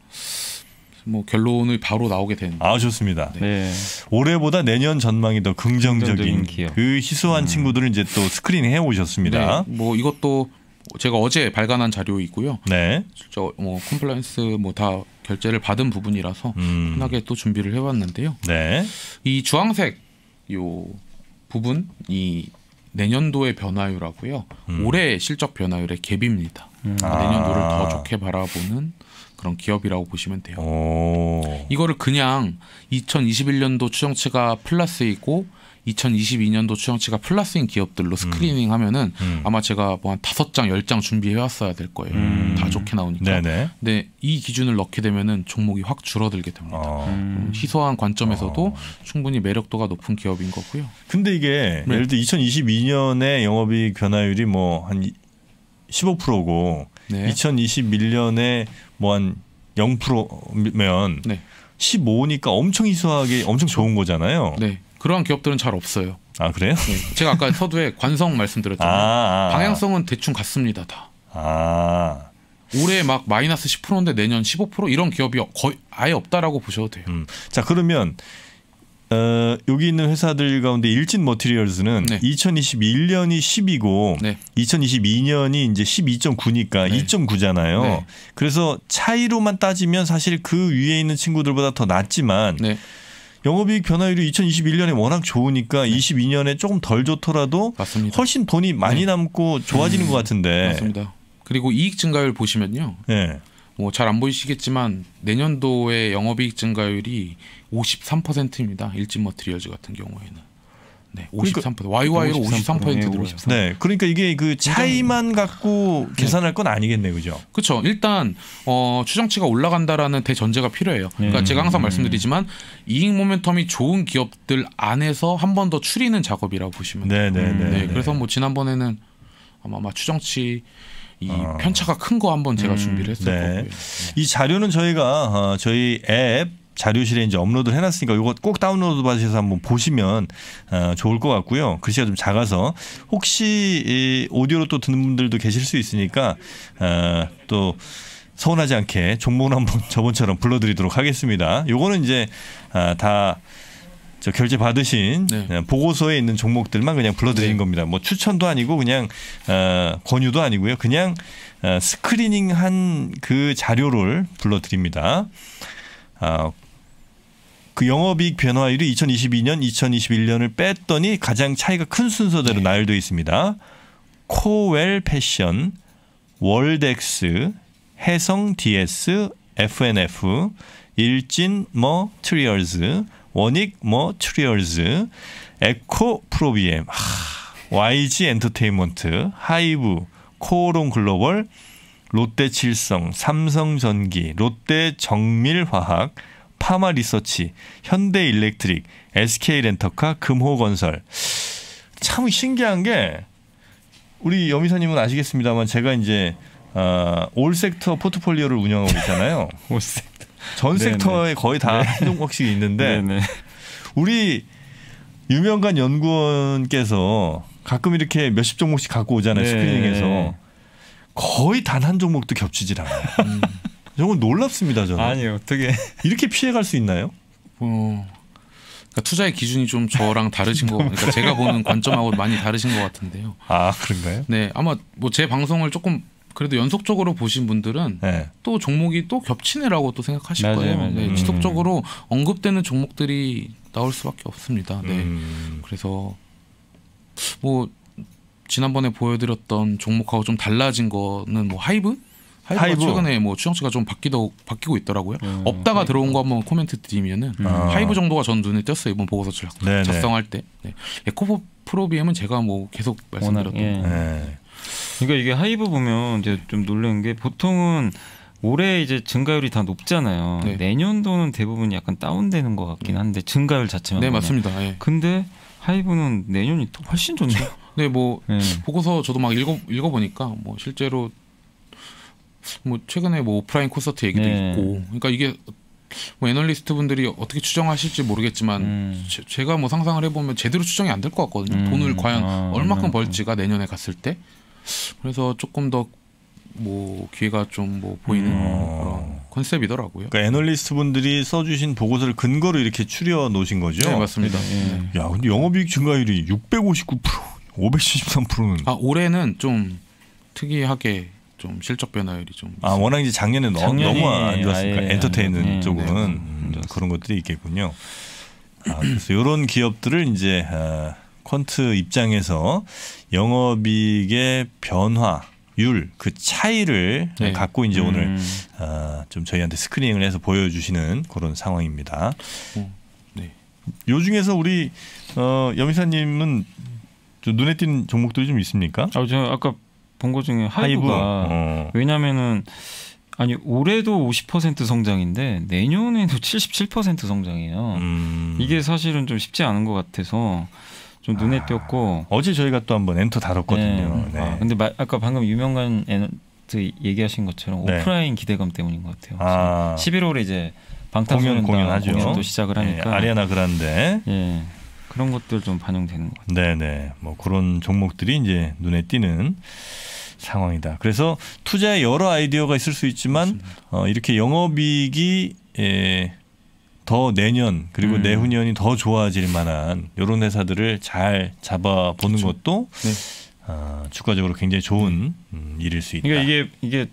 뭐 결론이 바로 나오게 되는. 아 좋습니다. 네. 네. 올해보다 내년 전망이 더 긍정적인, 그 희소한 음. 친구들을 이제 또 스크린 해 오셨습니다. 네. 뭐 이것도 제가 어제 발간한 자료이고요. 네. 저뭐 컴플라이언스 뭐 다 결제를 받은 부분이라서 음. 편하게 또 준비를 해봤는데요 네. 이 주황색 요 부분이 내년도의 변화율하고요. 음. 올해 실적 변화율의 갭입니다. 음. 내년도를 아. 더 좋게 바라보는 그런 기업이라고 보시면 돼요. 오. 이거를 그냥 2021년도 추정치가 플러스이고 2022년도 추정치가 플러스인 기업들로 음. 스크리닝 하면은 음. 아마 제가 뭐 한 다섯 장, 열 장 준비해 왔어야 될 거예요. 음. 다 좋게 나오니까. 네네. 근데 이 기준을 넣게 되면은 종목이 확 줄어들게 됩니다. 어. 음. 음, 희소한 관점에서도 어. 충분히 매력도가 높은 기업인 거고요. 근데 이게 네. 예를 들어 2022년에 영업이익 변화율이 뭐 한 15%고 네. 2021년에 뭐한 0%면 네. 15니까 엄청 희소하게 엄청 그렇죠. 좋은 거잖아요. 네. 그러한 기업들은 잘 없어요. 아 그래요? 네. 제가 아까 서두에 관성 말씀드렸잖아요. 아, 아, 아, 방향성은 대충 같습니다 다. 아. 올해 막 마이너스 10%인데 내년 15% 이런 기업이 거의 아예 없다라고 보셔도 돼요. 음. 자 그러면 어, 여기 있는 회사들 가운데 일진 머티리얼즈는 네. 2021년이 10이고 네. 2022년이 이제 12.9니까 네. 2.9잖아요. 네. 그래서 차이로만 따지면 사실 그 위에 있는 친구들보다 더 낮지만 네. 영업이익 변화율이 2021년에 워낙 좋으니까 네. 22년에 조금 덜 좋더라도 맞습니다. 훨씬 돈이 많이 네. 남고 좋아지는 음, 것 같은데 맞습니다. 그리고 이익 증가율 보시면요. 네. 뭐잘 안 보이시겠지만 내년도에 영업이익 증가율이 53%입니다. 일진 머트리얼즈 같은 경우에는. 네, 53%. 그러니까, YY로 53%, 53% 들어요. 네, 그러니까 이게 그 차이만 갖고 네. 계산할 건 아니겠네요, 그죠? 그렇죠. 일단 어, 추정치가 올라간다라는 대전제가 필요해요. 네. 그러니까 제가 항상 음. 말씀드리지만 이익 모멘텀이 좋은 기업들 안에서 한 번 더 추리는 작업이라고 보시면 돼요. 네, 네, 네. 네, 네. 그래서 뭐 지난번에는 아마 마 추정치 이 어. 편차가 큰 거 한 번 제가 음. 준비를 했었 네. 거고요. 이 자료는 저희가 어, 저희 앱 자료실에 이제 업로드를 해놨으니까 이거 꼭 다운로드 받으셔서 한번 보시면 어, 좋을 것 같고요. 글씨가 그 좀 작아서 혹시 이 오디오로 또 듣는 분들도 계실 수 있으니까 어, 또 서운하지 않게 종목을 한번 저번처럼 불러드리도록 하겠습니다. 요거는 이제 어, 다. 저 결제 받으신 네. 어, 보고서에 있는 종목들만 그냥 불러드리는 네. 겁니다. 뭐 추천도 아니고 그냥 어, 권유도 아니고요. 그냥 어, 스크리닝한 그 자료를 불러드립니다. 어, 그 영업이익 변화율이 2022년, 2021년을 뺐더니 가장 차이가 큰 순서대로 네. 나열되어 있습니다. 코웰 패션, 월덱스, 해성 DS, FNF, 일진 뭐 트리얼즈, 원익 뭐 트리얼즈, 에코 프로비엠, 하, YG 엔터테인먼트, 하이브, 코오롱 글로벌, 롯데 칠성, 삼성전기, 롯데 정밀화학, 파마 리서치, 현대 일렉트릭, SK 렌터카, 금호건설. 참 신기한 게 우리 여미사님은 아시겠습니다만 제가 이제 어, 올 섹터 포트폴리오를 운영하고 있잖아요. 올 섹터. 전 네, 섹터에 네. 거의 다 네. 한종각씩 있는데 우리 유명한 연구원께서 가끔 이렇게 몇십 종목씩 갖고 오잖아요. 네. 스크리닝에서 거의 단 한 종목도 겹치질 않아요. 음. 저건 놀랍습니다. 저는. 아니 어떻게 이렇게 피해갈 수 있나요? 어, 그러니까 투자의 기준이 좀 저랑 다르신 거 그러니까 제가 보는 관점하고 많이 다르신 것 같은데요. 아 그런가요? 네 아마 뭐 제 방송을 조금 그래도 연속적으로 보신 분들은 네. 또 종목이 또 겹치네라고 또 생각하실 맞아요, 거예요. 맞아요. 네, 음. 지속적으로 언급되는 종목들이 나올 수밖에 없습니다. 네. 음. 그래서 뭐 지난번에 보여드렸던 종목하고 좀 달라진 거는 뭐 하이브 하이브가 하이브. 최근에 뭐 추정치가 좀 바뀌도 바뀌고 있더라고요. 음, 없다가 하이브. 들어온 거 한번 코멘트 드리면은 음. 아. 하이브 정도가 전 눈에 띄었어요 이번 보고서 작성할 때. 네. 에코포 프로비엠은 제가 뭐 계속 말씀드렸던. 예. 네. 그러니까 이게 하이브 보면 이제 좀 놀라는 게 보통은 올해 이제 증가율이 다 높잖아요. 네. 내년도는 대부분 약간 다운되는 것 같긴 음. 한데 증가율 자체만. 네 맞습니다. 예. 근데 하이브는 내년이 훨씬 좋네요. 네, 뭐 네. 보고서 저도 막 읽어 읽어 보니까 뭐 실제로 뭐 최근에 뭐 오프라인 콘서트 얘기도 네. 있고 그러니까 이게 뭐 애널리스트 분들이 어떻게 추정하실지 모르겠지만 음. 제, 가뭐 상상을 해보면 제대로 추정이 안 될 것 같거든요. 음. 돈을 과연 아, 얼마큼 벌지가 내년에 갔을 때 그래서 조금 더뭐 기회가 좀 뭐 보이는 음. 그런 컨셉이더라고요. 그러니까 애널리스트 분들이 써주신 보고서를 근거로 이렇게 추려 놓으신 거죠? 네 맞습니다. 네. 네. 야 근데 영업이익 증가율이 659% 573%는 아 올해는 좀 특이하게 좀 실적 변화율이 좀. 아 워낙 이제 작년에 너, 작년이, 너무 안 좋았으니까 아, 예, 엔터테인먼트 예, 쪽은 네, 음, 음, 그런 것들이 있겠군요. 아, 그래서 이런 기업들을 이제 아, 퀀트 입장에서 영업이익의 변화율 그 차이를 네. 갖고 이제 음. 오늘 아, 좀 저희한테 스크리닝을 해서 보여주시는 그런 상황입니다. 어, 네. 요 중에서 우리 어, 염미사님은 눈에 띄는 종목들이 좀 있습니까? 아, 저 아까 본거 중에 하이브가 어. 왜냐면은 아니 올해도 50% 성장인데 내년에도 77% 성장이에요. 음. 이게 사실은 좀 쉽지 않은 것 같아서 좀 눈에 아. 띄었고 어제 저희가 또 한번 엔터 다뤘거든요. 네. 네. 아, 근데 마, 아까 방금 유명한 엔터 얘기하신 것처럼 네. 오프라인 기대감 때문인 것 같아요. 아. 11월에 이제 방탄소년단 공연, 공연도 시작을 네, 하니까 예, 아리아나 그란데. 예. 그런 것들 좀 반영되는 것 같아요. 네네. 네. 뭐 그런 종목들이 이제 눈에 띄는 상황이다. 그래서 투자에 여러 아이디어가 있을 수 있지만 어, 이렇게 영업이익이 예, 더 내년 그리고 음. 내후년이 더 좋아질 만한 이런 회사들을 잘 잡아보는 그렇죠. 것도 네. 어, 아, 주가적으로 굉장히 좋은 네. 음, 일일 수 있다. 그러니까 이게 이게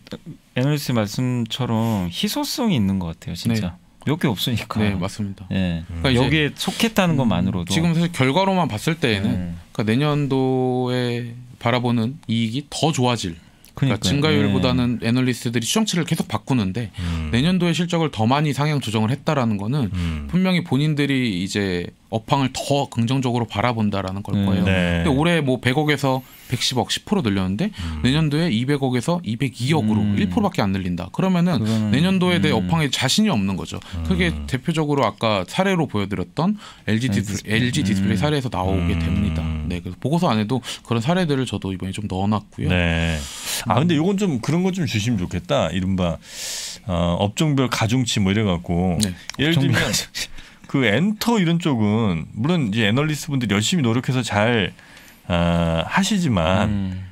애널리스트 말씀처럼 희소성이 있는 것 같아요, 진짜. 네. 몇개 없으니까. 네, 맞습니다. 예. 음. 그러니까 여기에 속했다는 것만으로도 지금 사실 결과로만 봤을 때에는 음. 그러니까 내년도에 바라보는 이익이 더 좋아질 그러니까 증가율보다는 네. 애널리스트들이 추정치를 계속 바꾸는데 음. 내년도에 실적을 더 많이 상향 조정을 했다라는 거는 음. 분명히 본인들이 이제 업황을 더 긍정적으로 바라본다라는 걸 음. 거예요. 네. 근데 올해 뭐 100억에서 110억 10% 늘렸는데 음. 내년도에 200억에서 202억으로 음. 1%밖에 안 늘린다. 그러면은 그건... 내년도에 대해 음. 업황에 자신이 없는 거죠. 그게 음. 대표적으로 아까 사례로 보여드렸던 LG 디스플레이, LG 디스플레이 사례에서 나오게 됩니다. 네, 그래서 보고서 안에도 그런 사례들을 저도 이번에 좀 넣어놨고요. 네. 아 근데 요건 좀 그런 것 좀 주시면 좋겠다. 이른바 어, 업종별 가중치 뭐 이래 갖고 네. 예를 들면 그 엔터 이런 쪽은 물론 이제 애널리스트 분들이 열심히 노력해서 잘 어, 하시지만 음.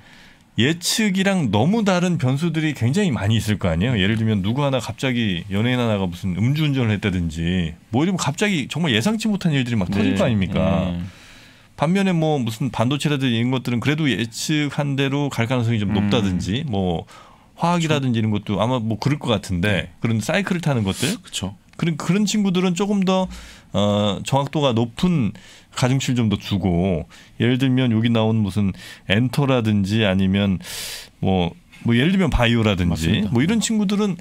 예측이랑 너무 다른 변수들이 굉장히 많이 있을 거 아니에요. 예를 들면 누구 하나 갑자기 연예인 하나가 무슨 음주운전을 했다든지 뭐 이러면 갑자기 정말 예상치 못한 일들이 막 네. 터질 거 아닙니까. 음. 반면에 뭐 무슨 반도체라든지 이런 것들은 그래도 예측한 대로 갈 가능성이 좀 음. 높다든지 음. 뭐 화학이라든지 이런 것도 아마 뭐 그럴 것 같은데 네. 그런 사이클을 타는 것들 그렇죠. 그런 그런 친구들은 조금 더 어, 정확도가 높은 가중치를 좀 더 주고 예를 들면 여기 나온 무슨 엔터라든지 아니면 뭐뭐 뭐 예를 들면 바이오라든지 맞습니다. 뭐 이런 친구들은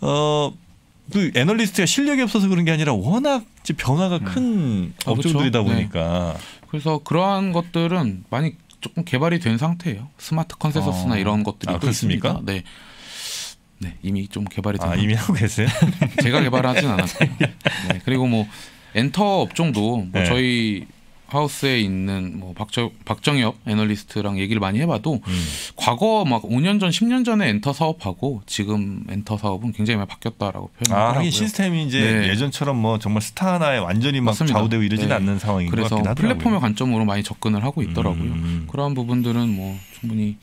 어그 애널리스트가 실력이 없어서 그런 게 아니라 워낙 변화가 음. 큰 음. 업종들이다 아, 그렇죠? 보니까 네. 그래서 그러한 것들은 많이 조금 개발이 된 상태예요. 스마트 컨센서스나 어. 이런 것들이 아, 그렇습니까? 있습니다. 네. 네, 이미 좀 개발이 된 아, 이미 하고 계세요? 제가 개발하진 않았고요. 네, 그리고 뭐 엔터 업종도 뭐 네. 저희 하우스에 있는 뭐 박정, 박정엽 애널리스트랑 얘기를 많이 해봐도 음. 과거 막 5년 전, 10년 전에 엔터 사업하고 지금 엔터 사업은 굉장히 많이 바뀌었다라고 표현을 아, 하고요. 시스템이 이제 네. 예전처럼 뭐 정말 스타 하나에 완전히 막 맞습니다. 좌우되고 이러진 네. 않는 상황인 것 같긴 하더라고요. 그래서 플랫폼의 관점으로 많이 접근을 하고 있더라고요. 음, 음, 음. 그러한 부분들은 뭐 충분히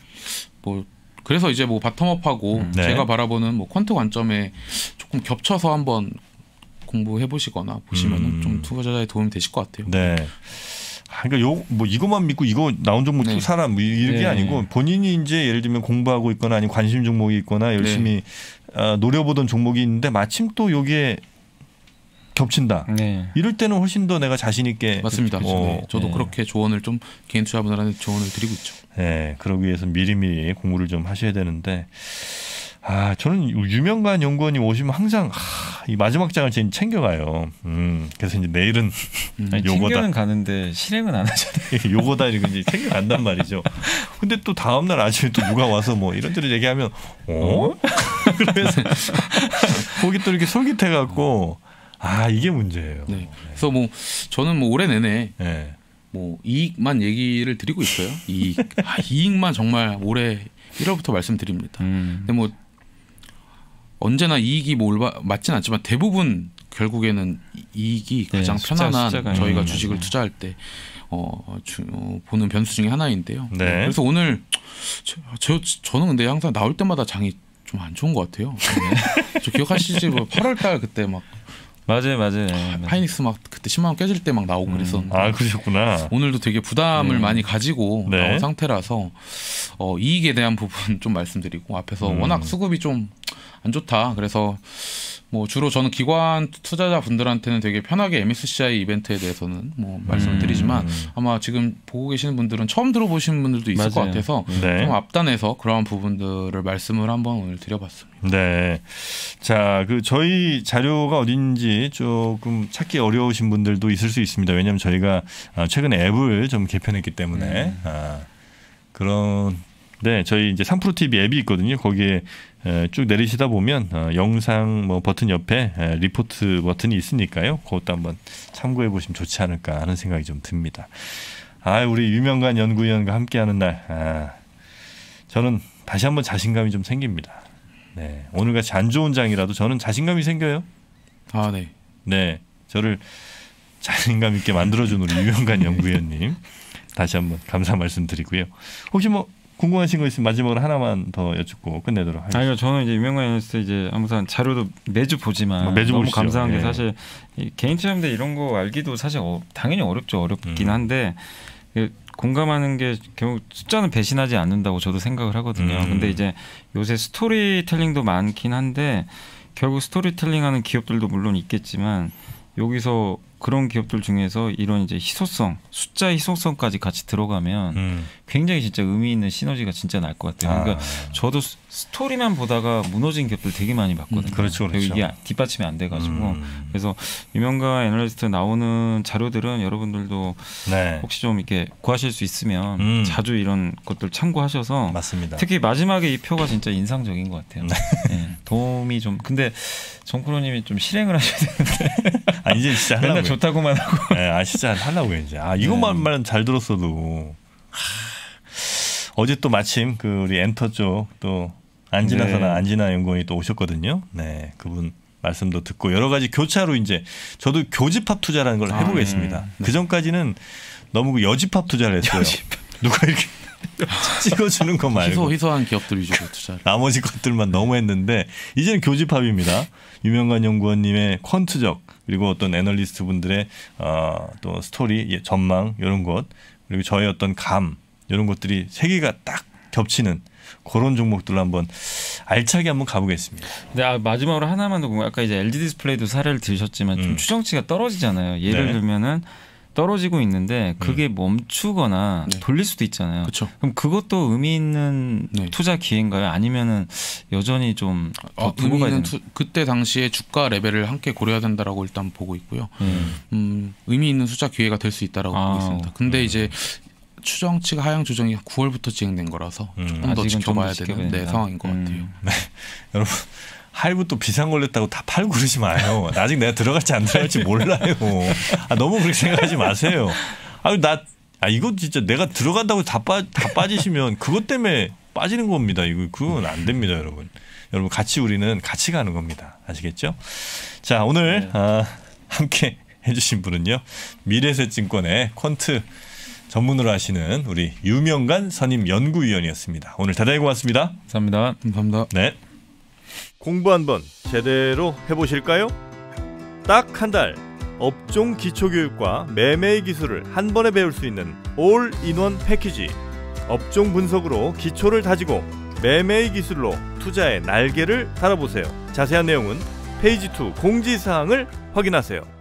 뭐 그래서 이제 뭐 바텀업하고 음. 네. 제가 바라보는 뭐 퀀트 관점에 조금 겹쳐서 한번 공부해 보시거나 보시면 음. 좀 투자자에 도움이 되실 것 같아요. 네. 아, 그러니까 요 뭐 이것만 믿고 이거 나온 종목 네. 사라 뭐 이게 네. 아니고 본인이 이제 예를 들면 공부하고 있거나 아니면 관심 종목이 있거나 네. 열심히 네. 어, 노려보던 종목이 있는데 마침 또 여기에 겹친다. 네. 이럴 때는 훨씬 더 내가 자신 있게 맞습니다. 그 네. 어, 저도 네. 그렇게 조언을 좀 개인 투자분들한테 조언을 드리고 있죠. 네, 그러기 위해서 미리미리 공부를 좀 하셔야 되는데 아, 저는 유명한 연구원이 오시면 항상 아, 이 마지막 장을 지금 챙겨가요. 음, 그래서 이제 내일은 음, 요거다. 챙겨는 가는데 실행은 안 하잖아요. 예, 요거다 이렇게 이제 챙겨간단 말이죠. 근데 또 다음 날 아침에 또 누가 와서 뭐 이런저런 얘기하면 어? 어? 그래서 거기 또 이렇게 솔깃해갖고 아 이게 문제예요. 네. 그래서 뭐 저는 뭐 올해 내내 네. 뭐 이익만 얘기를 드리고 있어요. 이익. 아, 이익만 정말 올해 1월부터 말씀드립니다. 음. 근데 뭐 언제나 이익이 뭐 올바, 맞진 않지만 대부분 결국에는 이익이 네, 가장 네, 편안한 숫자, 저희가 주식을 맞아요. 투자할 때 어, 주, 어, 보는 변수 중에 하나인데요. 네. 네 그래서 오늘 저, 저, 는 근데 항상 나올 때마다 장이 좀 안 좋은 것 같아요. 네. 저 기억하시지? 뭐 8월달 그때 막 맞아요, 맞아요. 아, 이닉스막 그때 10만 원 깨질 때 막 나오고 음. 그랬었는데. 아, 그러셨구나. 오늘도 되게 부담을 음. 많이 가지고 네. 나온 상태라서 어, 이익에 대한 부분 좀 말씀드리고 앞에서 음. 워낙 수급이 좀안 좋다. 그래서 뭐 주로 저는 기관 투자자 분들한테는 되게 편하게 MSCI 이벤트에 대해서는 뭐 말씀드리지만 음. 아마 지금 보고 계시는 분들은 처음 들어보신 분들도 있을 맞아요. 것 같아서 네. 좀 앞단에서 그러 부분들을 말씀을 한번 오늘 드려봤습니다. 네. 자, 그 저희 자료가 어딘지 조금 찾기 어려우신 분들도 있을 수 있습니다. 왜냐하면 저희가 아, 최근 앱을 좀 개편했기 때문에 음. 아, 그런 네, 저희 이제 3프로 TV 앱이 있거든요. 거기에 쭉 내리시다 보면 어, 영상 뭐 버튼 옆에 리포트 버튼이 있으니까요. 그것도 한번 참고해 보시면 좋지 않을까 하는 생각이 좀 듭니다. 아, 우리 유명관 연구위원과 함께하는 날, 아, 저는 다시 한번 자신감이 좀 생깁니다. 네, 오늘같이 안 좋은 장이라도 저는 자신감이 생겨요. 아, 네. 네, 저를 자신감 있게 만들어준 우리 유명관 연구위원님 다시 한번 감사 말씀드리고요. 혹시 뭐 궁금하신 거 있으면 마지막으로 하나만 더 여쭙고 끝내도록 하겠습니다. 아니요, 저는 이제 유명한 NS 이제 아무튼 자료도 매주 보지만 아, 매주 너무 보시죠. 감사한 게 예. 사실 개인 체험대 이런 거 알기도 사실 어, 당연히 어렵죠, 어렵긴 음. 한데 그 공감하는 게 결국 숫자는 배신하지 않는다고 저도 생각을 하거든요. 음. 근데 이제 요새 스토리텔링도 많긴 한데 결국 스토리텔링하는 기업들도 물론 있겠지만 여기서 그런 기업들 중에서 이런 이제 희소성 숫자 희소성까지 같이 들어가면 음. 굉장히 진짜 의미 있는 시너지가 진짜 날 것 같아요. 그러니까 아. 저도 스토리만 보다가 무너진 기업들 되게 많이 봤거든요. 음, 그렇죠, 그렇죠. 이게 뒷받침이 안 돼가지고 음. 그래서 유명가 애널리스트 나오는 자료들은 여러분들도 네. 혹시 좀 이렇게 구하실 수 있으면 음. 자주 이런 것들 참고하셔서 맞습니다. 특히 마지막에 이 표가 진짜 인상적인 것 같아요. 네. 예, 도움이 좀 근데 정프로님이 좀 실행을 하셔야 되는데 아 이제 진짜 하려고 좋다고만 하고. 네, 아 진짜 하려고 이제. 아 이것만만 네. 잘 들었어도. 어제 또 마침 그 우리 엔터 쪽 또 안지나서나 네. 안지나 연구원이 또 오셨거든요. 네, 그분 말씀도 듣고 여러 가지 교차로 이제 저도 교집합 투자라는 걸 해보겠습니다. 아, 네. 네. 그 전까지는 너무 여집합 투자를 했어요. 여집 누가 이렇게 찍어주는 거 말고 희소, 희소한 기업들 위주로 그 투자. 나머지 것들만 너무 했는데 이제는 교집합입니다. 유명관 연구원님의 퀀트적 그리고 어떤 애널리스트 분들의 어, 또 스토리 예, 전망 이런 것 그리고 저의 어떤 감 이런 것들이 세 개가 딱 겹치는 그런 종목들로 한번 알차게 한번 가보겠습니다. 네, 아, 마지막으로 하나만 더 아까 이제 LG 디스플레이도 사례를 들으셨지만 좀 음. 추정치가 떨어지잖아요. 예를 네. 들면은 떨어지고 있는데 그게 음. 멈추거나 네. 돌릴 수도 있잖아요. 그쵸. 그럼 그것도 의미 있는 네. 투자 기회인가요? 아니면은 여전히 좀 어, 의미 있는 투, 그때 당시에 주가 레벨을 함께 고려해야 된다라고 일단 보고 있고요. 음, 음 의미 있는 투자 기회가 될 수 있다라고 아, 보고 있습니다. 근데 음. 이제 추정치가 하향 조정이 9월부터 진행된 거라서 음. 조금 더 지켜봐야 되는 네, 상황인 것 음. 같아요. 네. 여러분 할부 또 비상 걸렸다고 다 팔고 그러지 마요. 아직 내가 들어갈지 안 들어갈지 몰라요. 아, 너무 그렇게 생각하지 마세요. 아, 나, 아, 이거 진짜 내가 들어간다고 다, 빠, 다 빠지시면 그것 때문에 빠지는 겁니다. 이거, 그건 안 됩니다, 여러분. 여러분, 같이 우리는 같이 가는 겁니다. 아시겠죠? 자, 오늘, 네. 아, 함께 해주신 분은요. 미래세증권의 퀀트 전문으로 하시는 우리 유명관 선임 연구위원이었습니다. 오늘 대단히 고맙습니다. 감사합니다. 감사합니다. 네. 공부 한번 제대로 해보실까요? 딱 한 달 업종 기초교육과 매매의 기술을 한 번에 배울 수 있는 올인원 패키지 업종 분석으로 기초를 다지고 매매의 기술로 투자의 날개를 달아보세요 자세한 내용은 페이지 2 공지사항을 확인하세요